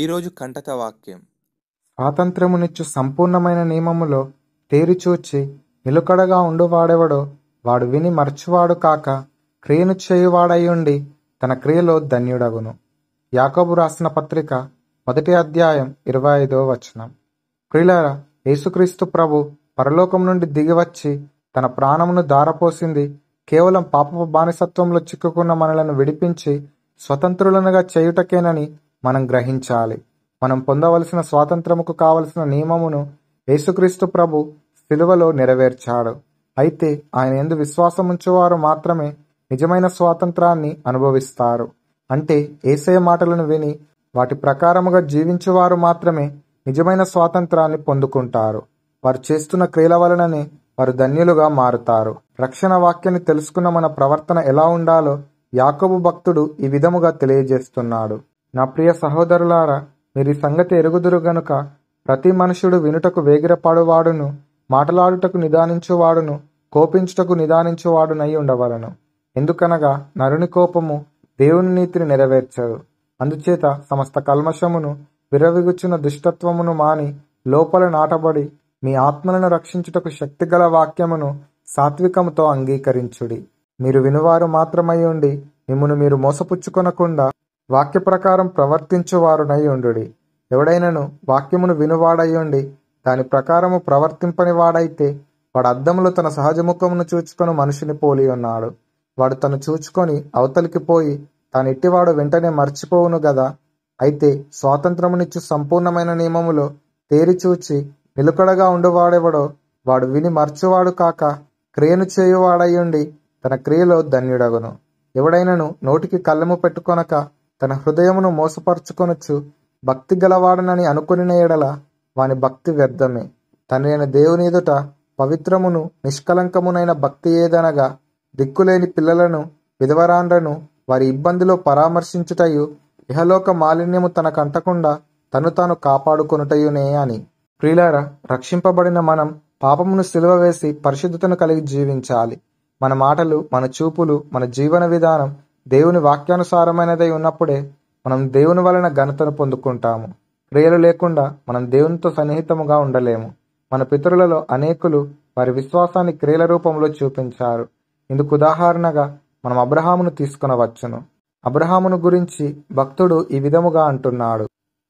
ఈరోజు కంటక వాక్యం స్వాతంత్రమునిచ్చు సంపూర్ణమైన నియమములో తేరిచూచి నిలుకడగా ఉండువాడెవడో వాడు విని మర్చువాడు కాక క్రియను చేయువాడయ్యుండి తన క్రియలో ధన్యుడగును యాకబు రాసిన పత్రిక మొదటి అధ్యాయం ఇరవై ఐదో వచనం ప్రియులారా యేసుక్రీస్తు ప్రభు పరలోకం నుండి దిగివచ్చి తన ప్రాణమును దారపోసింది కేవలం పాపపు బానిసత్వంలో చిక్కుకున్న మనలను విడిపించి స్వతంత్రులనుగా చేయుటకేనని మనం గ్రహించాలి మనం పొందవలసిన స్వాతంత్రముకు కావలసిన నియమమును యేసుక్రీస్తు ప్రభు సిలువలో నెరవేర్చాడు అయితే ఆయన ఎందు విశ్వాసముంచేవారు మాత్రమే నిజమైన స్వాతంత్రాన్ని అనుభవిస్తారు అంటే ఏసయ మాటలను విని వాటి ప్రకారముగా జీవించేవారు మాత్రమే నిజమైన స్వాతంత్రాన్ని పొందుకుంటారు వారు చేస్తున్న క్రియల వలననే వారు ధన్యులుగా మారుతారు రక్షణ వాక్యాన్ని తెలుసుకున్న మన ప్రవర్తన ఎలా ఉండాలో యాకబు భక్తుడు ఈ విధముగా తెలియజేస్తున్నాడు నా ప్రియ సహోదరులారా మీరు సంగతి ఎరుగుదురు గనుక ప్రతి మనుషుడు వినుటకు వేగిరపాడువాడును మాటలాడుటకు నిదానించువాడును కోపించుటకు నిదానించువాడునై ఉండవలను ఎందుకనగా నరుని కోపము దేవుని నీతిని నెరవేర్చదు అందుచేత సమస్త కల్మషమును విరవిగుచ్చిన దుష్టత్వమును మాని లోపల నాటబడి మీ ఆత్మలను రక్షించుటకు శక్తిగల వాక్యమును సాత్వికముతో అంగీకరించుడి మీరు వినువారు మాత్రమై ఉండి మిమ్మను మీరు మోసపుచ్చుకొనకుండా వాక్య ప్రకారం ప్రవర్తించువారునై ఉండు ఎవడైనను వాక్యమును వినువాడయ్యుండి దాని ప్రకారము ప్రవర్తింపని వాడైతే వాడు అద్దములు తన సహజ ముఖమును చూచుకొని మనిషిని పోలి ఉన్నాడు వాడు తను చూచుకొని అవతలికి పోయి తాను ఇట్టివాడు వెంటనే మర్చిపోవును గదా అయితే స్వాతంత్రమునిచ్చి సంపూర్ణమైన నియమములో తేరిచూచి చూచి నిలుకడగా ఉండువాడెవడో వాడు విని మర్చువాడు కాక క్రియను చేయువాడయ్యుండి తన క్రియలో ధన్యుడగును ఎవడైనను నోటికి కళ్ళము పెట్టుకొనక తన హృదయమును మోసపరుచుకొనొచ్చు భక్తి గలవాడనని అనుకుని ఎడల వాని భక్తి వ్యర్థమే తనైన దేవుని ఎదుట పవిత్రమును నిష్కలంకమునైన భక్తి ఏదనగా దిక్కులేని పిల్లలను విధవరాండ్రను వారి ఇబ్బందిలో పరామర్శించుటయు ఇహలోక మాలిన్యము తనకంటకుండా తను తాను కాపాడుకొనుటయునే అని ప్రియులారా రక్షింపబడిన మనం పాపమును సిలువ వేసి పరిశుద్ధతను కలిగి జీవించాలి మన మాటలు మన చూపులు మన జీవన విధానం దేవుని వాక్యానుసారమైనదై ఉన్నప్పుడే మనం దేవుని వలన ఘనతను పొందుకుంటాము క్రియలు లేకుండా మనం దేవునితో సన్నిహితముగా ఉండలేము మన పితరులలో అనేకులు వారి విశ్వాసాన్ని క్రియల రూపంలో చూపించారు ఇందుకు ఉదాహరణగా మనం అబ్రహామును తీసుకునవచ్చును అబ్రహామును గురించి భక్తుడు ఈ విధముగా అంటున్నాడు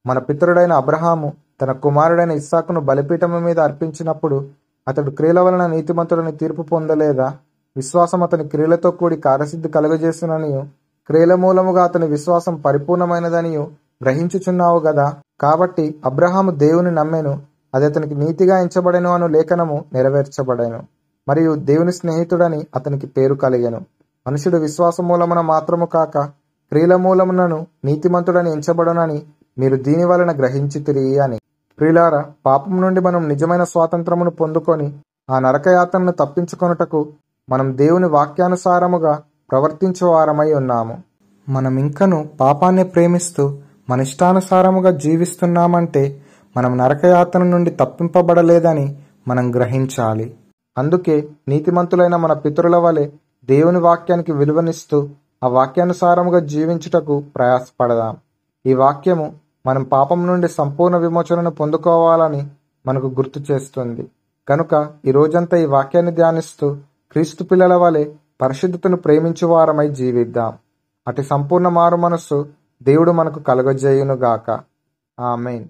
మన పితరుడైన అబ్రహాము తన కుమారుడైన ఇస్సాకును బలిపీఠము మీద అర్పించినప్పుడు అతడు క్రియల వలన నీతిమంతుడని తీర్పు పొందలేదా విశ్వాసం అతని క్రియలతో కూడి కార్యసిద్ధి కలుగజేస్తుననియు క్రియల మూలముగా అతని విశ్వాసం పరిపూర్ణమైనదనియు గ్రహించుచున్నావు గదా కాబట్టి అబ్రహాము దేవుని నమ్మెను అది అతనికి నీతిగా ఎంచబడెను అను లేఖనము నెరవేర్చబడెను మరియు దేవుని స్నేహితుడని అతనికి పేరు కలిగెను మనుషుడు విశ్వాస మూలమున మాత్రము కాక క్రియల మూలమునను నీతిమంతుడని ఎంచబడనని మీరు దీని వలన గ్రహించి తిరిగి అని ప్రియులార పాపం నుండి మనం నిజమైన స్వాతంత్రమును పొందుకొని ఆ నరకయాత్రను తప్పించుకొనుటకు మనం దేవుని వాక్యానుసారముగా ప్రవర్తించేవారమై ఉన్నాము మనం ఇంకను పాపాన్ని ప్రేమిస్తూ మన ఇష్టానుసారముగా జీవిస్తున్నామంటే మనం నరకయాతన నుండి తప్పింపబడలేదని మనం గ్రహించాలి అందుకే నీతిమంతులైన మన పితరుల వలె దేవుని వాక్యానికి విలువనిస్తూ ఆ వాక్యానుసారముగా జీవించుటకు ప్రయాసపడదాం ఈ వాక్యము మనం పాపం నుండి సంపూర్ణ విమోచనను పొందుకోవాలని మనకు గుర్తు చేస్తుంది కనుక ఈ రోజంతా ఈ వాక్యాన్ని ధ్యానిస్తూ క్రీస్తు పిల్లల వలె పరిశుద్ధతను ప్రేమించువారమై జీవిద్దాం అటు సంపూర్ణ మారు మనస్సు దేవుడు మనకు కలుగజేయునుగాక ఆమెన్